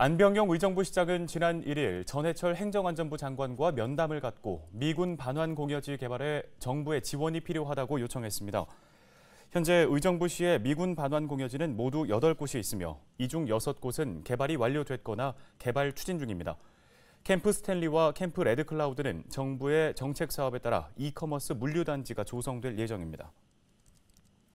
안병용 의정부 시장은 지난 1일 전해철 행정안전부 장관과 면담을 갖고 미군 반환 공여지 개발에 정부의 지원이 필요하다고 요청했습니다. 현재 의정부시의 미군 반환 공여지는 모두 8곳이 있으며 이 중 6곳은 개발이 완료됐거나 개발 추진 중입니다. 캠프 스탠리와 캠프 레드클라우드는 정부의 정책 사업에 따라 이커머스 물류단지가 조성될 예정입니다.